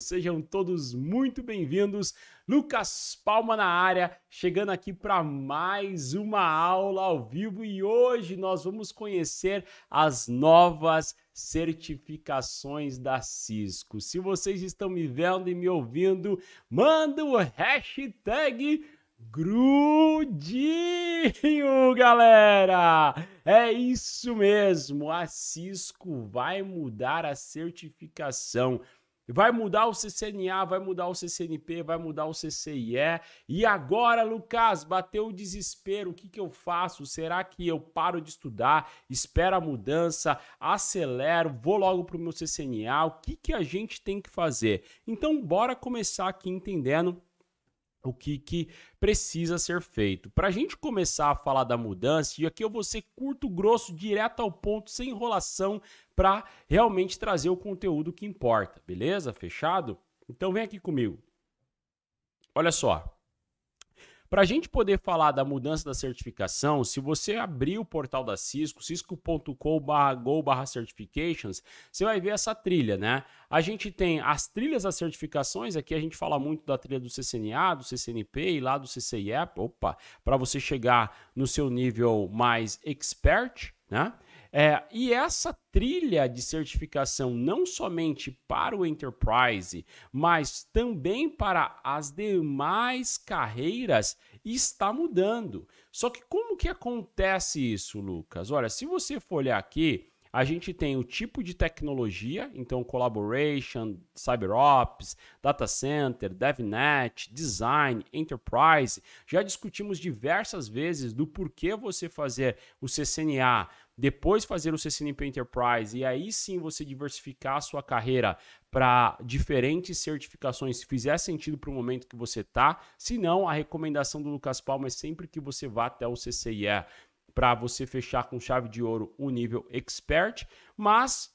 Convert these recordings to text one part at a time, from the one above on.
Sejam todos muito bem-vindos. Lucas Palma na área, chegando aqui para mais uma aula ao vivo e hoje nós vamos conhecer as novas certificações da Cisco. Se vocês estão me vendo e me ouvindo, manda o hashtag Grudinho, galera! É isso mesmo, a Cisco vai mudar a certificação Vai mudar o CCNA, vai mudar o CCNP, vai mudar o CCIE. E agora, Lucas, bateu o desespero. O que, que eu faço? Será que eu paro de estudar? Espero a mudança, acelero, vou logo para o meu CCNA? O que, que a gente tem que fazer? Então, bora começar aqui entendendo o que, que precisa ser feito. Para a gente começar a falar da mudança, e aqui eu vou ser curto, grosso, direto ao ponto, sem enrolação, para realmente trazer o conteúdo que importa, beleza? Fechado? Então vem aqui comigo. Olha só. Para a gente poder falar da mudança da certificação, se você abrir o portal da Cisco, cisco.com/go/certifications, você vai ver essa trilha, né? A gente tem as trilhas das certificações, aqui a gente fala muito da trilha do CCNA, do CCNP e lá do CCIE, opa, para você chegar no seu nível mais expert, né? É, e essa trilha de certificação, não somente para o enterprise, mas também para as demais carreiras, está mudando. Só que como que acontece isso, Lucas? Olha, se você for olhar aqui, a gente tem o tipo de tecnologia, então collaboration, cyberops, data center, devnet, design, enterprise. Já discutimos diversas vezes do porquê você fazer o CCNA, depois fazer o CCNP Enterprise e aí sim você diversificar a sua carreira para diferentes certificações, se fizer sentido para o momento que você está. Se não, a recomendação do Lucas Palma é sempre que você vá até o CCIE para você fechar com chave de ouro o nível expert, mas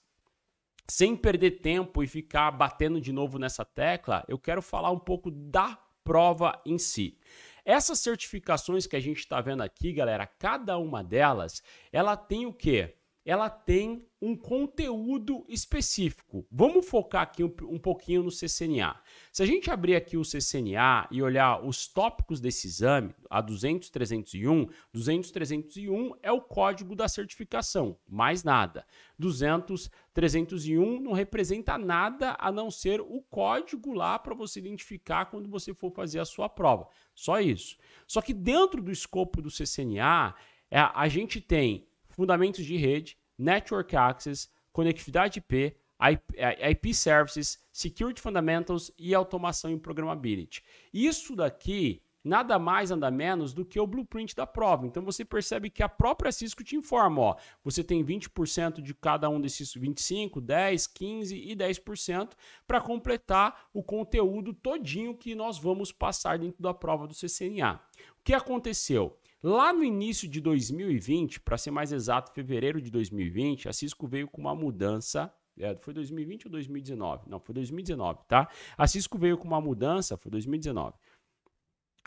sem perder tempo e ficar batendo de novo nessa tecla, eu quero falar um pouco da prova em si. Essas certificações que a gente está vendo aqui, galera, cada uma delas, ela tem o quê? ela tem um conteúdo específico. Vamos focar aqui um, um, pouquinho no CCNA. Se a gente abrir aqui o CCNA e olhar os tópicos desse exame, a 200, 301, 200, 301 é o código da certificação, mais nada. 200, 301 não representa nada a não ser o código lá para você identificar quando você for fazer a sua prova. Só isso. Só que dentro do escopo do CCNA, é, a gente tem fundamentos de rede, network access, conectividade IP, IP eh, Services, Security Fundamentals e automação e programability. Isso daqui nada mais anda menos do que o blueprint da prova. Então você percebe que a própria Cisco te informa, ó, você tem 20% de cada um desses 25, 10, 15 e 10% para completar o conteúdo todinho que nós vamos passar dentro da prova do CCNA. O que aconteceu? Lá no início de 2020, para ser mais exato, fevereiro de 2020, a Cisco veio com uma mudança. É, foi 2020 ou 2019? Não, foi 2019, tá? A Cisco veio com uma mudança, foi 2019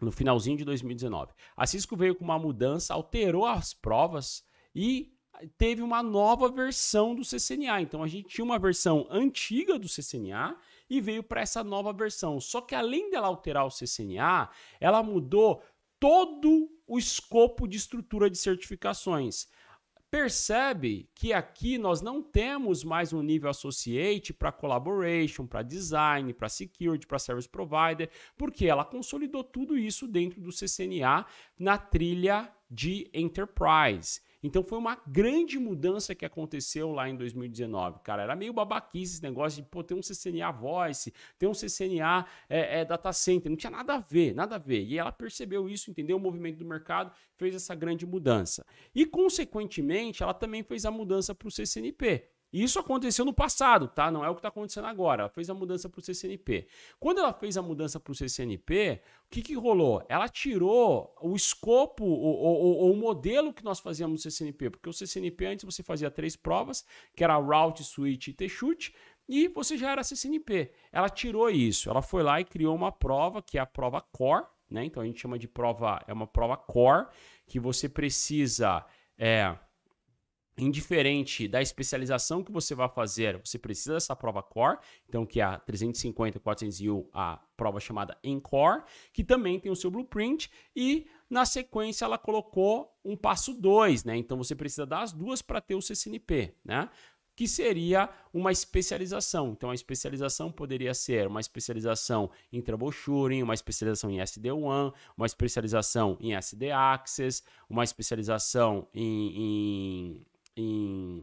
no finalzinho de 2019. A Cisco veio com uma mudança, alterou as provas e teve uma nova versão do CCNA. Então a gente tinha uma versão antiga do CCNA e veio para essa nova versão. Só que além dela alterar o CCNA, ela mudou todo o escopo de estrutura de certificações. Percebe que aqui nós não temos mais um nível associate para collaboration, para design, para security, para service provider, porque ela consolidou tudo isso dentro do CCNA na trilha de enterprise. Então foi uma grande mudança que aconteceu lá em 2019, cara. Era meio babaquice esse negócio de, pô, tem um CCNA Voice, tem um CCNA é, é, Data Center, não tinha nada a ver, nada a ver. E ela percebeu isso, entendeu o movimento do mercado, fez essa grande mudança. E, consequentemente, ela também fez a mudança para o CCNP. Isso aconteceu no passado, tá? Não é o que está acontecendo agora. Ela fez a mudança para o CCNP. Quando ela fez a mudança para o CCNP, o que, que rolou? Ela tirou o escopo ou o modelo que nós fazíamos no CCNP, porque o CCNP antes você fazia três provas, que era route, switch e t-chute, e você já era CCNP. Ela tirou isso. Ela foi lá e criou uma prova que é a prova core, né? Então a gente chama de prova é uma prova core que você precisa é, indiferente da especialização que você vai fazer, você precisa dessa prova core, então que é a 350, 401, a prova chamada Encore, que também tem o seu blueprint e na sequência ela colocou um passo 2, né? Então você precisa das duas para ter o CCNP, né? que seria uma especialização. Então, a especialização poderia ser uma especialização em troubleshooting, uma especialização em SD1, uma especialização em SD Access, uma especialização em, em em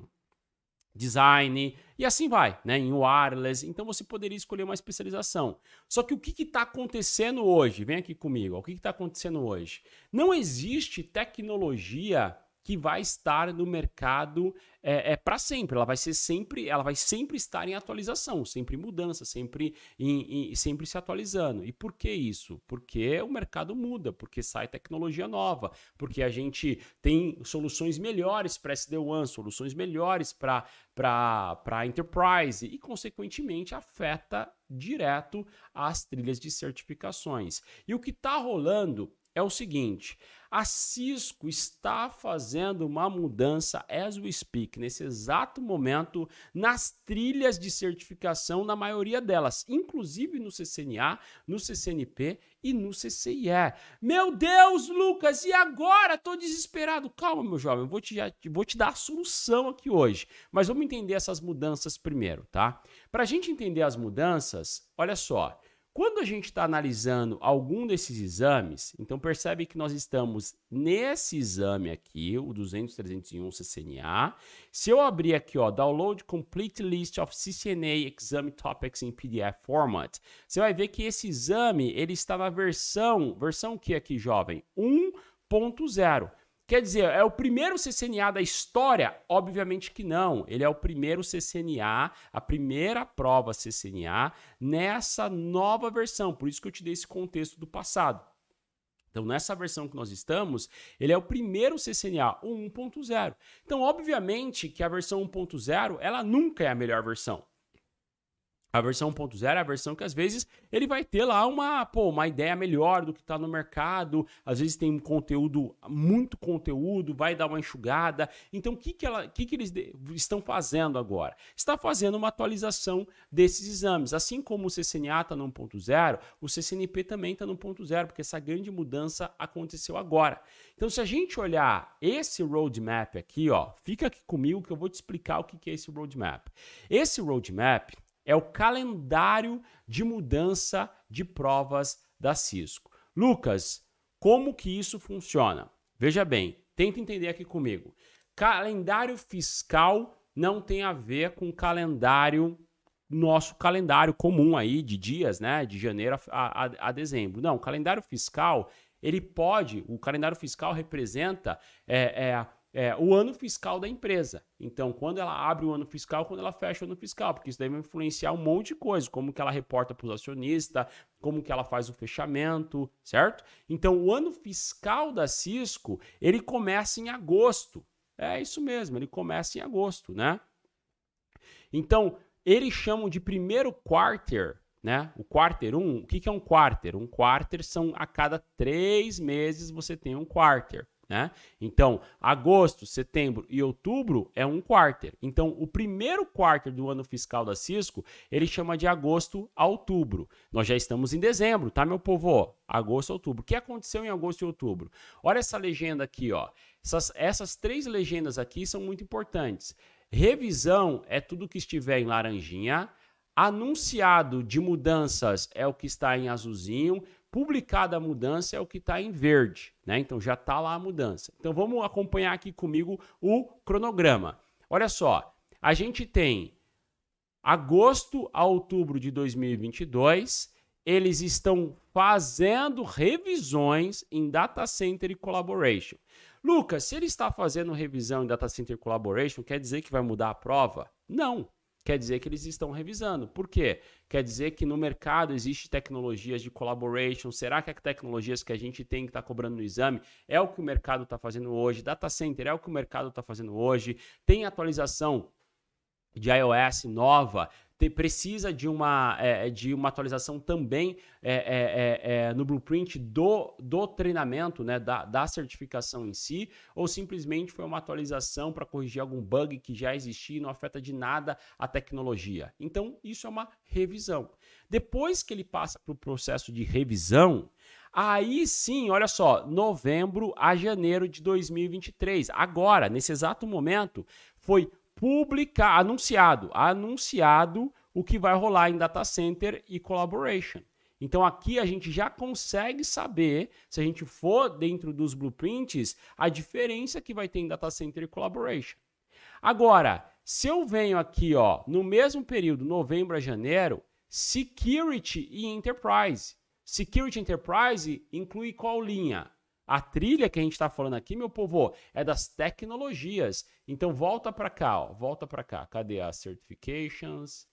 design e assim vai, né? Em wireless. Então você poderia escolher uma especialização. Só que o que está acontecendo hoje? Vem aqui comigo. o que está acontecendo hoje? Não existe tecnologia que vai estar no mercado é, é para sempre. Ela vai ser sempre, ela vai sempre estar em atualização, sempre em mudança, sempre, em, em, sempre se atualizando. E por que isso? Porque o mercado muda, porque sai tecnologia nova, porque a gente tem soluções melhores para SD-WAN, soluções melhores para para enterprise e, consequentemente, afeta direto as trilhas de certificações. E o que está rolando é o seguinte: a Cisco está fazendo uma mudança, as we speak, nesse exato momento, nas trilhas de certificação, na maioria delas, inclusive no CCNA, no CCNP e no CCIE. Meu Deus, Lucas, e agora? Tô desesperado. Calma, meu jovem, vou te, vou te dar a solução aqui hoje. Mas vamos entender essas mudanças primeiro, tá? Para a gente entender as mudanças, olha só. Quando a gente está analisando algum desses exames, então percebe que nós estamos nesse exame aqui, o 200-301 CCNA. Se eu abrir aqui, ó, Download Complete List of CCNA Exam Topics in PDF Format, você vai ver que esse exame ele está na versão, versão que aqui, jovem? 1.0. Quer dizer, é o primeiro CCNA da história? Obviamente que não. Ele é o primeiro CCNA, a primeira prova CCNA nessa nova versão. Por isso que eu te dei esse contexto do passado. Então, nessa versão que nós estamos, ele é o primeiro CCNA, o 1.0. Então, obviamente que a versão 1.0, ela nunca é a melhor versão. A versão 1.0 é a versão que às vezes ele vai ter lá uma, pô, uma ideia melhor do que está no mercado, às vezes tem conteúdo, muito conteúdo, vai dar uma enxugada. Então, o que, que, que, que eles estão fazendo agora? Está fazendo uma atualização desses exames. Assim como o CCNA está no 1.0, o CCNP também está no 1.0, porque essa grande mudança aconteceu agora. Então, se a gente olhar esse roadmap aqui, ó, fica aqui comigo que eu vou te explicar o que, que é esse roadmap. Esse roadmap é o calendário de mudança de provas da Cisco. Lucas, como que isso funciona? Veja bem, tenta entender aqui comigo. Calendário fiscal não tem a ver com calendário nosso calendário comum aí de dias, né, de janeiro a, a, a dezembro. Não, o calendário fiscal ele pode, o calendário fiscal representa é, é, é, o ano fiscal da empresa. Então, quando ela abre o ano fiscal, quando ela fecha o ano fiscal, porque isso daí vai influenciar um monte de coisa, como que ela reporta para os acionistas, como que ela faz o fechamento, certo? Então, o ano fiscal da Cisco, ele começa em agosto. É isso mesmo, ele começa em agosto, né? Então, eles chamam de primeiro quarter, né? O quarter 1, um, o que, que é um quarter? Um quarter são a cada três meses você tem um quarter. Né? Então, agosto, setembro e outubro é um quarter. Então, o primeiro quarter do ano fiscal da Cisco, ele chama de agosto a outubro. Nós já estamos em dezembro, tá, meu povo? Agosto a outubro. O que aconteceu em agosto e outubro? Olha essa legenda aqui, ó. Essas, essas três legendas aqui são muito importantes. Revisão é tudo que estiver em laranjinha. Anunciado de mudanças é o que está em azulzinho publicada a mudança é o que está em verde, né? Então já está lá a mudança. Então vamos acompanhar aqui comigo o cronograma. Olha só, a gente tem agosto a outubro de 2022, eles estão fazendo revisões em data center e collaboration. Lucas, se ele está fazendo revisão em data center collaboration, quer dizer que vai mudar a prova? Não, quer dizer que eles estão revisando. Por quê? Quer dizer que no mercado existe tecnologias de collaboration. Será que as tecnologias que a gente tem que está cobrando no exame é o que o mercado está fazendo hoje? Data center é o que o mercado está fazendo hoje? Tem atualização de iOS nova precisa de uma, é, é, de uma atualização também é é, é, é, no blueprint do, do treinamento, né, da, da certificação em si, ou simplesmente foi uma atualização para corrigir algum bug que já existia e não afeta de nada a tecnologia. Então, isso é uma revisão. Depois que ele passa para o processo de revisão, Aí sim, olha só, novembro a janeiro de 2023, agora, nesse exato momento, foi publicar, anunciado, anunciado o que vai rolar em data center e collaboration. Então aqui a gente já consegue saber, se a gente for dentro dos blueprints, a diferença que vai ter em data center e collaboration. Agora, se eu venho aqui, ó, no mesmo período, novembro a janeiro, security e enterprise. Security Enterprise inclui qual linha? A trilha que a gente está falando aqui, meu povo, é das tecnologias. Então volta para cá, ó, volta para cá. Cadê as certifications?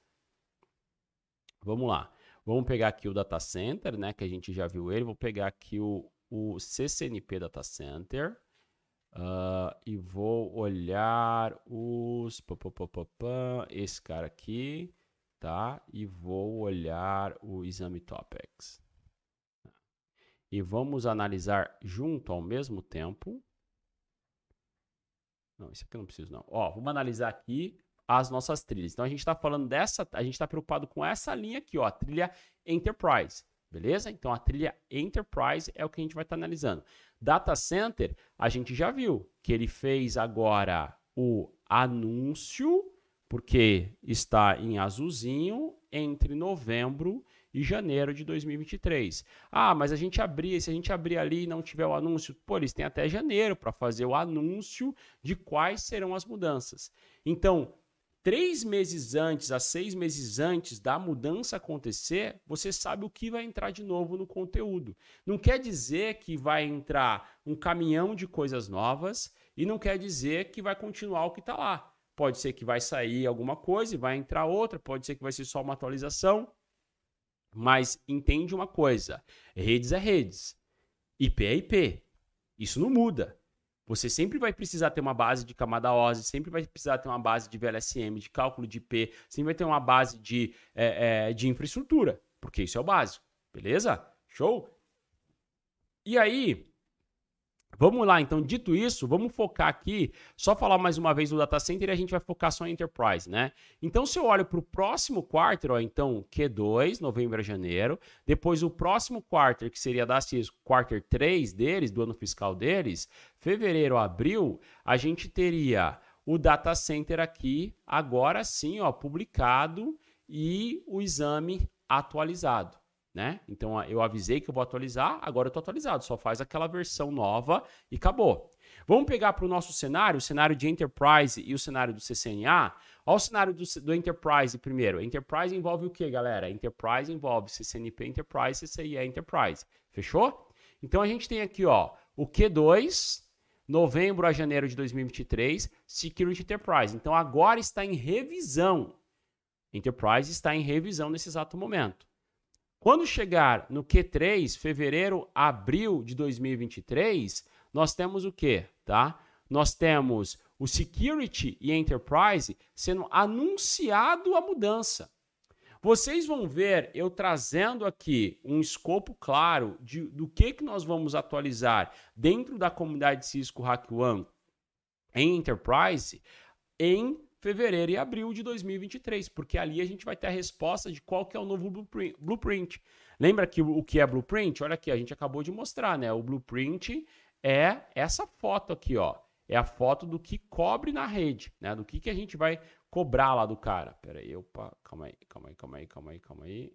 Vamos lá. Vamos pegar aqui o data center, né, que a gente já viu ele. Vou pegar aqui o, o CCNP data center uh, e vou olhar os esse cara aqui, tá? E vou olhar o exame topics e vamos analisar junto ao mesmo tempo. Não, isso aqui eu não preciso não. Ó, vamos analisar aqui as nossas trilhas. Então a gente está falando dessa, a gente está preocupado com essa linha aqui, ó, a trilha Enterprise, beleza? Então a trilha Enterprise é o que a gente vai estar tá analisando. Data Center, a gente já viu que ele fez agora o anúncio, porque está em azulzinho, entre novembro e e janeiro de 2023. Ah, mas a gente abrir, se a gente abrir ali e não tiver o anúncio, pô, eles têm até janeiro para fazer o anúncio de quais serão as mudanças. Então, três meses antes, a seis meses antes da mudança acontecer, você sabe o que vai entrar de novo no conteúdo. Não quer dizer que vai entrar um caminhão de coisas novas e não quer dizer que vai continuar o que está lá. Pode ser que vai sair alguma coisa e vai entrar outra, pode ser que vai ser só uma atualização. Mas entende uma coisa: redes é redes, IP é IP. Isso não muda. Você sempre vai precisar ter uma base de camada OSI, sempre vai precisar ter uma base de VLSM, de cálculo de IP, sempre vai ter uma base de, é, é, de infraestrutura, porque isso é o básico, beleza? Show? E aí, Vamos lá, então, dito isso, vamos focar aqui, só falar mais uma vez do data center e a gente vai focar só em enterprise, né? Então, se eu olho para o próximo quarter, ó, então Q2, novembro a janeiro, depois o próximo quarter, que seria da quarto quarter 3 deles, do ano fiscal deles, fevereiro, abril, a gente teria o data center aqui, agora sim, ó, publicado e o exame atualizado né? Então eu avisei que eu vou atualizar, agora eu estou atualizado, só faz aquela versão nova e acabou. Vamos pegar para o nosso cenário, o cenário de Enterprise e o cenário do CCNA. Olha o cenário do, do Enterprise primeiro. Enterprise envolve o que, galera? Enterprise envolve CCNP Enterprise, CCIE Enterprise. Fechou? Então a gente tem aqui, ó, o Q2, novembro a janeiro de 2023, Security Enterprise. Então agora está em revisão. Enterprise está em revisão nesse exato momento. Quando chegar no Q3, fevereiro, abril de 2023, nós temos o quê, tá? Nós temos o Security e Enterprise sendo anunciado a mudança. Vocês vão ver eu trazendo aqui um escopo claro de, do que, que nós vamos atualizar dentro da comunidade Cisco HackOne em Enterprise em fevereiro e abril de 2023, porque ali a gente vai ter a resposta de qual que é o novo blueprint. Lembra que o que é blueprint? Olha aqui, a gente acabou de mostrar, né? O blueprint é essa foto aqui, ó. É a foto do que cobre na rede, né? Do que, que a gente vai cobrar lá do cara. Pera aí, opa, calma aí, calma aí, calma aí, calma aí, calma aí.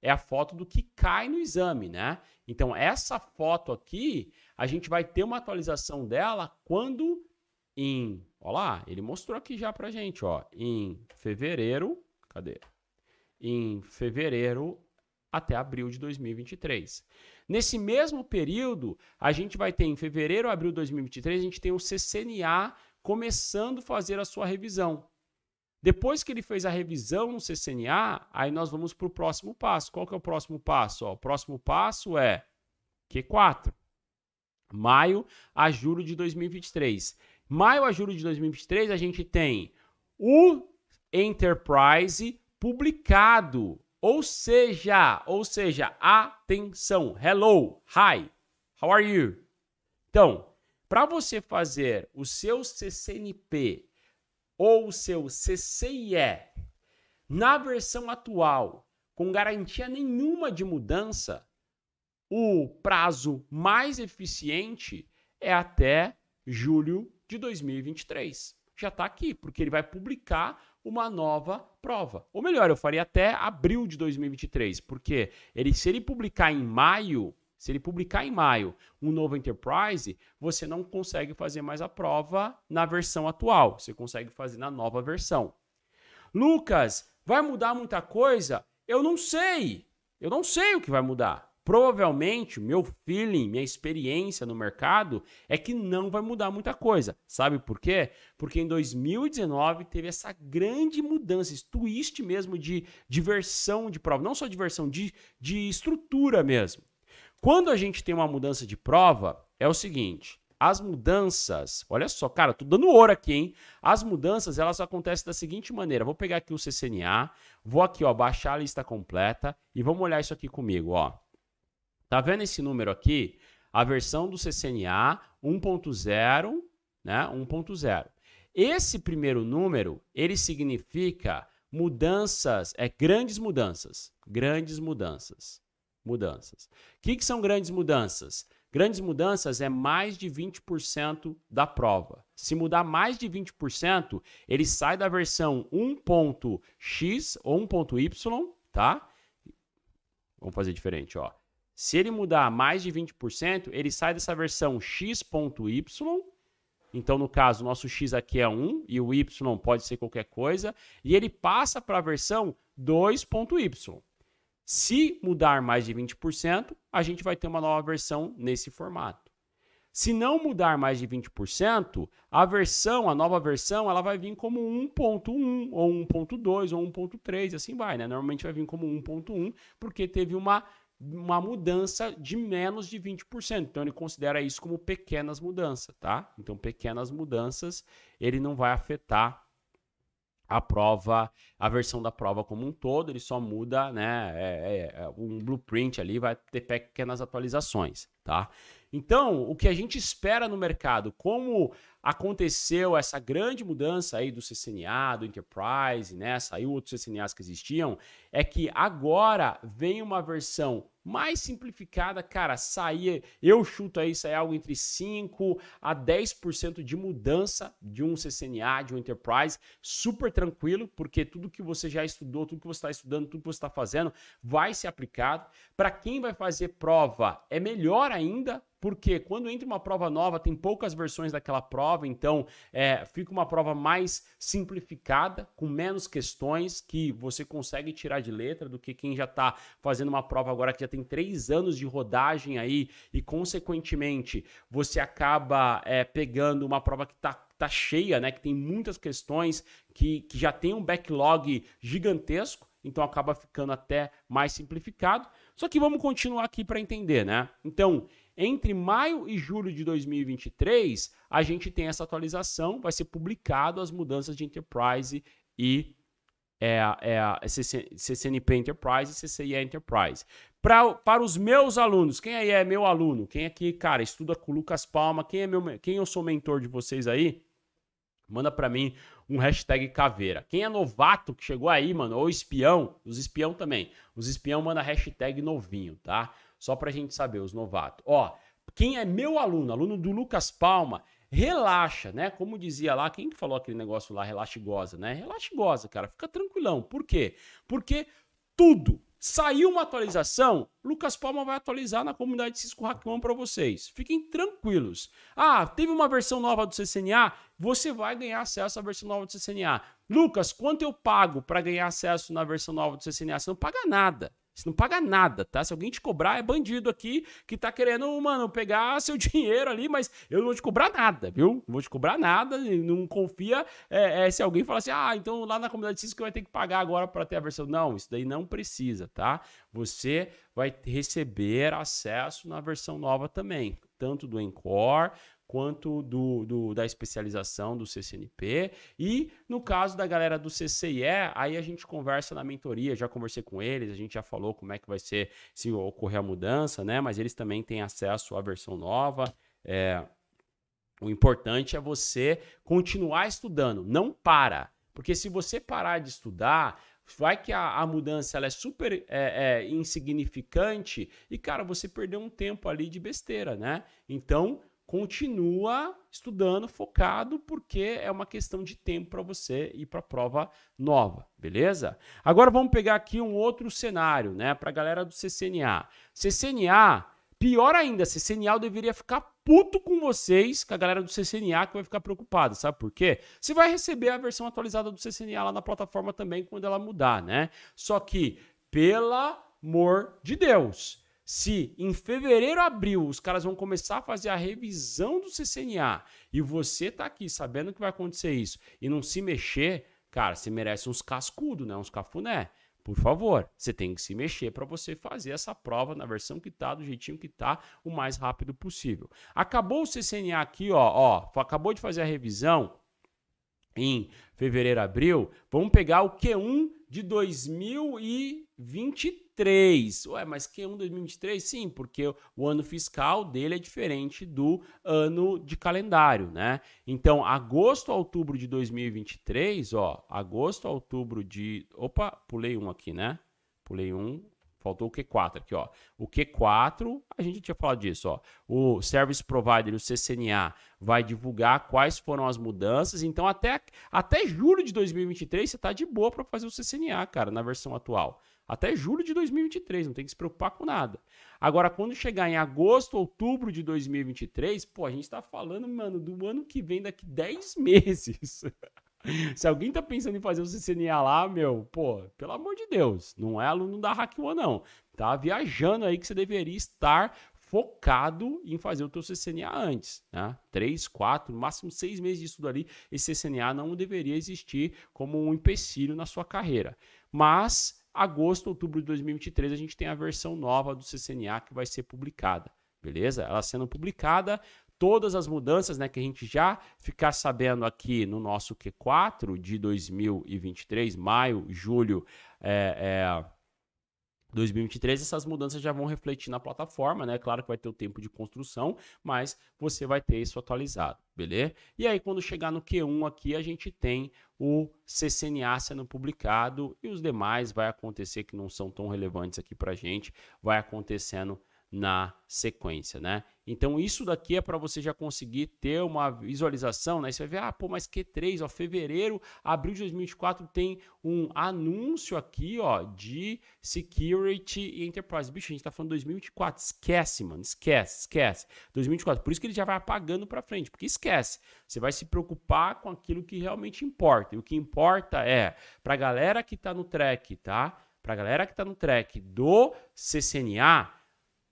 É a foto do que cai no exame, né? Então, essa foto aqui, a gente vai ter uma atualização dela quando em, Olha lá, ele mostrou aqui já pra gente, ó, em fevereiro, cadê? Em fevereiro até abril de 2023. Nesse mesmo período, a gente vai ter em fevereiro, abril de 2023, a gente tem o CCNA começando a fazer a sua revisão. Depois que ele fez a revisão no CCNA, aí nós vamos para o próximo passo. Qual que é o próximo passo? Ó, o próximo passo é Q4, maio a julho de 2023. Maio a julho de 2023, a gente tem o Enterprise publicado. Ou seja, ou seja, atenção. Hello, hi, how are you? Então, para você fazer o seu CCNP ou o seu CCIE na versão atual, com garantia nenhuma de mudança, o prazo mais eficiente é até julho de 2023. Já está aqui, porque ele vai publicar uma nova prova. Ou melhor, eu faria até abril de 2023, porque ele, se ele publicar em maio, se ele publicar em maio um novo Enterprise, você não consegue fazer mais a prova na versão atual, você consegue fazer na nova versão. Lucas, vai mudar muita coisa? Eu não sei. Eu não sei o que vai mudar. Provavelmente, meu feeling, minha experiência no mercado é que não vai mudar muita coisa. Sabe por quê? Porque em 2019 teve essa grande mudança, esse twist mesmo de diversão de prova, não só diversão, de, de estrutura mesmo. Quando a gente tem uma mudança de prova, é o seguinte: as mudanças, olha só, cara, tô dando ouro aqui, hein? As mudanças, elas acontecem da seguinte maneira. Vou pegar aqui o CCNA, vou aqui, ó, baixar a lista completa e vamos olhar isso aqui comigo, ó. Tá vendo esse número aqui? A versão do CCNA 1.0, né? 1.0. Esse primeiro número, ele significa mudanças, é grandes mudanças, grandes mudanças, mudanças. O que, que são grandes mudanças? Grandes mudanças é mais de 20% da prova. Se mudar mais de 20%, ele sai da versão 1.x ou 1.y, tá? Vamos fazer diferente, ó. Se ele mudar mais de 20%, ele sai dessa versão x.y. Então, no caso, nosso x aqui é 1 e o y pode ser qualquer coisa. E ele passa para a versão 2.y. Se mudar mais de 20%, a gente vai ter uma nova versão nesse formato. Se não mudar mais de 20%, a versão, a nova versão, ela vai vir como 1.1 ou 1.2 ou 1.3, assim vai, né? Normalmente vai vir como 1.1 porque teve uma uma mudança de menos de 20%. Então ele considera isso como pequenas mudanças, tá? Então pequenas mudanças, ele não vai afetar a prova, a versão da prova como um todo, ele só muda, né, é, é, é um blueprint ali, vai ter pequenas atualizações, tá? Então, o que a gente espera no mercado, como aconteceu essa grande mudança aí do CCNA, do Enterprise, né? Saiu outros CCNAs que existiam, é que agora vem uma versão mais simplificada, cara, sair, eu chuto aí, sair algo entre 5 a 10% de mudança de um CCNA, de um Enterprise, super tranquilo, porque tudo que você já estudou, tudo que você está estudando, tudo que você está fazendo, vai ser aplicado. Para quem vai fazer prova, é melhor ainda, porque quando entra uma prova nova, tem poucas versões daquela prova, prova, então é, fica uma prova mais simplificada, com menos questões que você consegue tirar de letra do que quem já está fazendo uma prova agora que já tem três anos de rodagem aí e, consequentemente, você acaba é, pegando uma prova que está tá cheia, né? Que tem muitas questões, que, que já tem um backlog gigantesco, então acaba ficando até mais simplificado. Só que vamos continuar aqui para entender, né? Então, entre maio e julho de 2023, a gente tem essa atualização, vai ser publicado as mudanças de Enterprise e é, é, CCNP Enterprise e CCIE Enterprise. Pra, para os meus alunos, quem aí é meu aluno? Quem aqui, cara, estuda com o Lucas Palma? Quem, é meu, quem eu sou mentor de vocês aí? Manda para mim um hashtag caveira. Quem é novato que chegou aí, mano, ou espião, os espião também. Os espião manda hashtag novinho, tá? Só para a gente saber, os novatos. Ó, quem é meu aluno, aluno do Lucas Palma, relaxa, né? Como dizia lá, quem que falou aquele negócio lá, relaxa e goza, né? Relaxa e goza, cara, fica tranquilão. Por quê? Porque tudo, Saiu uma atualização, Lucas Palma vai atualizar na comunidade Cisco Hackman para vocês. Fiquem tranquilos. Ah, teve uma versão nova do CCNA, você vai ganhar acesso à versão nova do CCNA. Lucas, quanto eu pago para ganhar acesso na versão nova do CCNA? Você não paga nada. Você não paga nada, tá? Se alguém te cobrar, é bandido aqui que tá querendo, mano, pegar seu dinheiro ali, mas eu não vou te cobrar nada, viu? Não vou te cobrar nada, não confia é, é, se alguém falar assim, ah, então lá na comunidade Cisco vai ter que pagar agora para ter a versão. Não, isso daí não precisa, tá? Você vai receber acesso na versão nova também, tanto do Encore quanto do, do, da especialização do CCNP. E no caso da galera do CCIE, aí a gente conversa na mentoria, já conversei com eles, a gente já falou como é que vai ser se ocorrer a mudança, né? Mas eles também têm acesso à versão nova. É... O importante é você continuar estudando, não para. Porque se você parar de estudar, vai que a, a mudança ela é super é, é, insignificante e, cara, você perdeu um tempo ali de besteira, né? Então, continua estudando, focado, porque é uma questão de tempo para você ir para a prova nova, beleza? Agora vamos pegar aqui um outro cenário, né, para a galera do CCNA. CCNA, pior ainda, CCNA deveria ficar puto com vocês, com a galera do CCNA que vai ficar preocupada, sabe por quê? Você vai receber a versão atualizada do CCNA lá na plataforma também quando ela mudar, né? Só que, pelo amor de Deus, se em fevereiro, abril, os caras vão começar a fazer a revisão do CCNA e você tá aqui sabendo que vai acontecer isso e não se mexer, cara, você merece uns cascudo, né? Uns cafuné. Por favor, você tem que se mexer para você fazer essa prova na versão que tá, do jeitinho que tá, o mais rápido possível. Acabou o CCNA aqui, ó, ó, acabou de fazer a revisão em fevereiro, abril. Vamos pegar o Q1 de 2000 e 23. Ué, mas Q1 2023? Sim, porque o ano fiscal dele é diferente do ano de calendário, né? Então, agosto a outubro de 2023, ó, agosto a outubro de. Opa, pulei um aqui, né? Pulei um, Faltou o Q4 aqui, ó. O Q4, a gente tinha falado disso, ó. O Service Provider, o CCNA, vai divulgar quais foram as mudanças. Então, até, até julho de 2023, você tá de boa para fazer o CCNA, cara, na versão atual. Até julho de 2023, não tem que se preocupar com nada. Agora, quando chegar em agosto, outubro de 2023, pô, a gente está falando, mano, do ano que vem daqui 10 meses. se alguém tá pensando em fazer o CCNA lá, meu, pô, pelo amor de Deus, não é aluno da Hack One, não. Tá viajando aí que você deveria estar focado em fazer o teu CCNA antes, né? Três, quatro, máximo seis meses de estudo ali, esse CCNA não deveria existir como um empecilho na sua carreira. Mas agosto, outubro de 2023, a gente tem a versão nova do CCNA que vai ser publicada, beleza? Ela sendo publicada, todas as mudanças né, que a gente já ficar sabendo aqui no nosso Q4 de 2023, maio, julho, é, é 2023, essas mudanças já vão refletir na plataforma, né? Claro que vai ter o tempo de construção, mas você vai ter isso atualizado, beleza? E aí, quando chegar no Q1 aqui, a gente tem o CCNA sendo publicado e os demais vai acontecer que não são tão relevantes aqui para gente, vai acontecendo na sequência, né? Então isso daqui é para você já conseguir ter uma visualização, né? Você vai ver, ah, pô, mas Q3, ó, fevereiro, abril de 2024 tem um anúncio aqui, ó, de Security Enterprise. Bicho, a gente tá falando 2024, esquece, mano, esquece, esquece. 2024, por isso que ele já vai apagando para frente, porque esquece. Você vai se preocupar com aquilo que realmente importa. E o que importa é para a galera que tá no track, tá? Para a galera que tá no track do CCNA,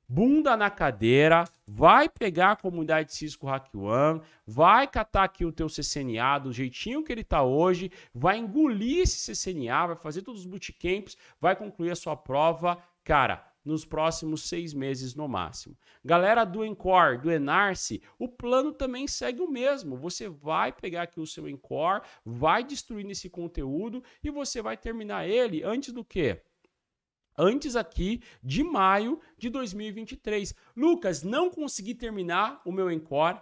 bunda na cadeira, vai pegar a comunidade Cisco One, vai catar aqui o teu CCNA do jeitinho que ele tá hoje, vai engolir esse CCNA, vai fazer todos os bootcamps, vai concluir a sua prova, cara, nos próximos seis meses no máximo. Galera do Encore, do Enarce o plano também segue o mesmo. Você vai pegar aqui o seu Encore, vai destruindo esse conteúdo e você vai terminar ele antes do quê? antes aqui de maio de 2023. Lucas, não consegui terminar o meu Encore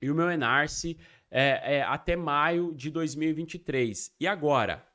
e o meu Enarce é, é, até maio de 2023. E agora?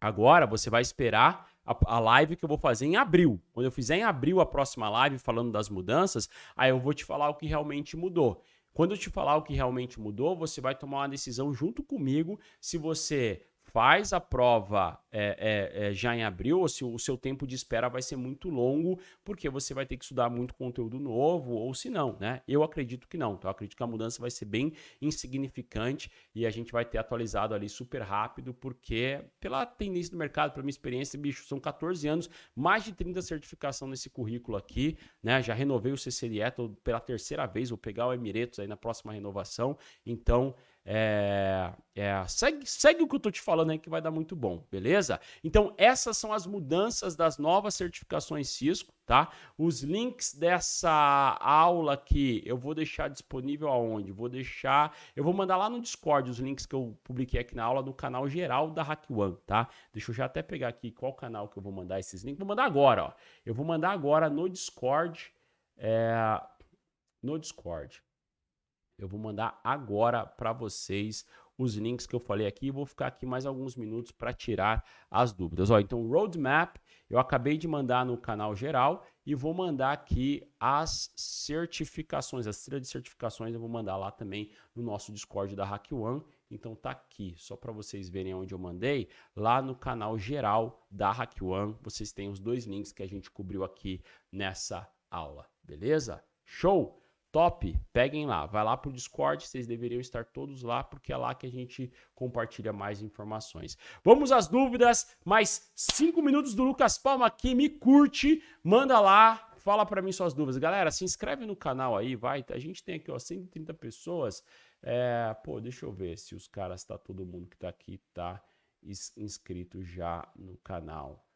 Agora você vai esperar a, live que eu vou fazer em abril. Quando eu fizer em abril a próxima live falando das mudanças, aí eu vou te falar o que realmente mudou. Quando eu te falar o que realmente mudou, você vai tomar uma decisão junto comigo se você faz a prova é, é, é, já em abril, ou se o seu tempo de espera vai ser muito longo, porque você vai ter que estudar muito conteúdo novo, ou se não, né? Eu acredito que não. Então, eu acredito que a mudança vai ser bem insignificante e a gente vai ter atualizado ali super rápido, porque pela tendência do mercado, pela minha experiência, bicho, são 14 anos, mais de 30 certificação nesse currículo aqui, né? Já renovei o CCDE pela terceira vez, vou pegar o Emiretos aí na próxima renovação, então... É, é, segue, segue o que eu tô te falando aí que vai dar muito bom, beleza? Então, essas são as mudanças das novas certificações Cisco, tá? Os links dessa aula aqui eu vou deixar disponível aonde? Vou deixar, eu vou mandar lá no Discord os links que eu publiquei aqui na aula no canal geral da Hack One, tá? Deixa eu já até pegar aqui qual canal que eu vou mandar esses links. Vou mandar agora, ó. Eu vou mandar agora no Discord, é, no Discord. Eu vou mandar agora para vocês os links que eu falei aqui. e Vou ficar aqui mais alguns minutos para tirar as dúvidas. Ó, então, roadmap eu acabei de mandar no canal geral e vou mandar aqui as certificações, as trilhas de certificações eu vou mandar lá também no nosso Discord da Hack One. Então tá aqui, só para vocês verem onde eu mandei, lá no canal geral da Hack One, vocês têm os dois links que a gente cobriu aqui nessa aula, beleza? Show! top, peguem lá, vai lá pro Discord, vocês deveriam estar todos lá, porque é lá que a gente compartilha mais informações. Vamos às dúvidas, mais cinco minutos do Lucas Palma aqui, me curte, manda lá, fala para mim suas dúvidas. Galera, se inscreve no canal aí, vai, a gente tem aqui, ó, 130 pessoas, é, pô, deixa eu ver se os caras, tá todo mundo que tá aqui, tá inscrito já no canal.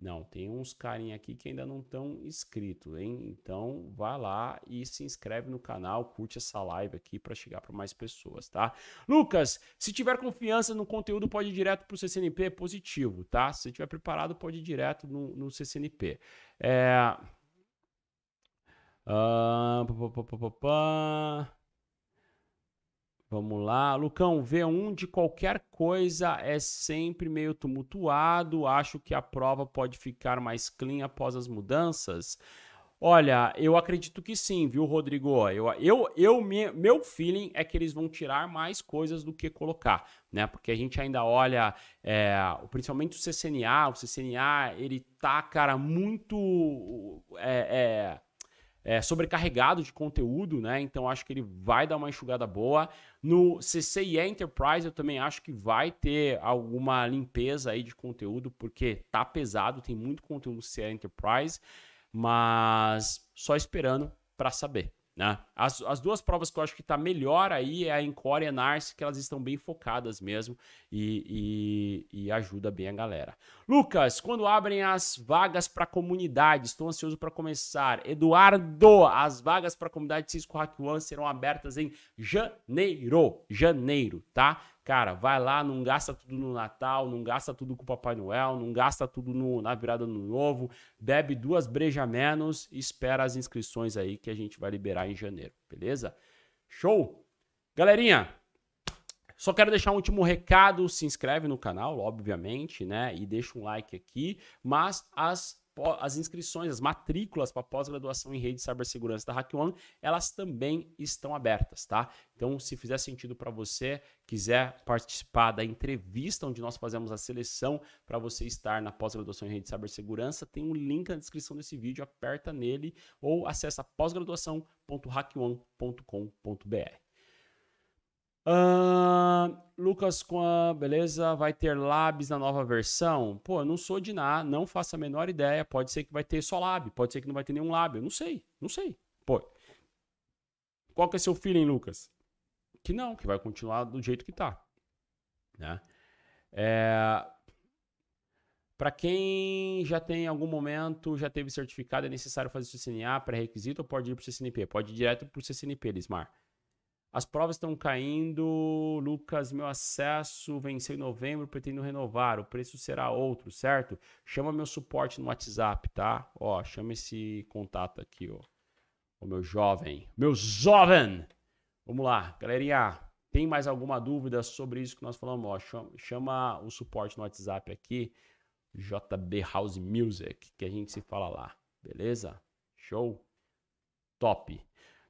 Não, tem uns carinha aqui que ainda não estão inscritos, hein? Então vá lá e se inscreve no canal, curte essa live aqui para chegar para mais pessoas, tá? Lucas, se tiver confiança no conteúdo, pode ir direto para o CCNP, positivo, tá? Se tiver preparado, pode ir direto no, no CCNP. É... Ah, pá, pá, pá, Vamos lá. Lucão, V1 de qualquer coisa é sempre meio tumultuado. Acho que a prova pode ficar mais clean após as mudanças. Olha, eu acredito que sim, viu, Rodrigo? Eu, eu, eu meu feeling é que eles vão tirar mais coisas do que colocar, né? Porque a gente ainda olha, é, principalmente o CCNA, o CCNA ele tá, cara, muito. É, é, é, sobrecarregado de conteúdo, né? Então acho que ele vai dar uma enxugada boa. No CCIE Enterprise eu também acho que vai ter alguma limpeza aí de conteúdo, porque tá pesado, tem muito conteúdo no CCIE Enterprise, mas só esperando para saber, né? As, as duas provas que eu acho que está melhor aí é a Encore e a que elas estão bem focadas mesmo e, e, e ajuda bem a galera. Lucas, quando abrem as vagas para comunidade? Estou ansioso para começar. Eduardo, as vagas para comunidade Cisco Hack One serão abertas em janeiro. Janeiro, tá? Cara, vai lá, não gasta tudo no Natal, não gasta tudo com o Papai Noel, não gasta tudo no, na virada do Novo, bebe duas brejas menos e espera as inscrições aí que a gente vai liberar em janeiro beleza? Show? Galerinha, só quero deixar um último recado, se inscreve no canal, obviamente, né? E deixa um like aqui, mas as as inscrições, as matrículas para pós-graduação em rede de cibersegurança da HackOne, elas também estão abertas, tá? Então, se fizer sentido para você, quiser participar da entrevista onde nós fazemos a seleção para você estar na pós-graduação em rede de cibersegurança, tem um link na descrição desse vídeo, aperta nele ou acessa pós-graduação.hackone.com.br. Uh, Lucas a beleza? Vai ter labs na nova versão? Pô, eu não sou de nada, não faço a menor ideia. Pode ser que vai ter só lab, pode ser que não vai ter nenhum lab. Eu não sei, não sei. Pô, qual que é seu feeling, Lucas? Que não, que vai continuar do jeito que tá. Né? É... Para quem já tem em algum momento, já teve certificado, é necessário fazer o CCNA, pré-requisito ou pode ir para o CCNP? Pode ir direto para o CCNP, Lismar. As provas estão caindo. Lucas, meu acesso venceu em novembro, pretendo renovar. O preço será outro, certo? Chama meu suporte no WhatsApp, tá? Ó, chama esse contato aqui, ó. O meu jovem. Meu jovem! Vamos lá, galerinha. Tem mais alguma dúvida sobre isso que nós falamos? Ó, chama, o suporte no WhatsApp aqui, JB House Music, que a gente se fala lá. Beleza? Show? Top.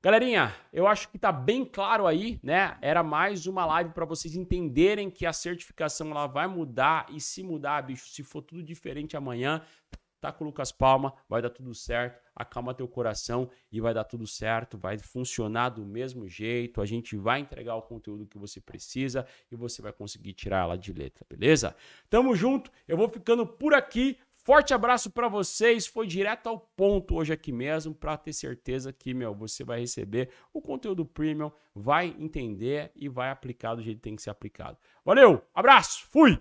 Galerinha, eu acho que tá bem claro aí, né? Era mais uma live para vocês entenderem que a certificação lá vai mudar e se mudar, bicho, se for tudo diferente amanhã, tá com o Lucas Palma, vai dar tudo certo. Acalma teu coração e vai dar tudo certo, vai funcionar do mesmo jeito. A gente vai entregar o conteúdo que você precisa e você vai conseguir tirar ela de letra, beleza? Tamo junto. Eu vou ficando por aqui. Forte abraço para vocês. Foi direto ao ponto hoje aqui mesmo para ter certeza que, meu, você vai receber o conteúdo premium, vai entender e vai aplicar do jeito que tem que ser aplicado. Valeu, abraço, fui!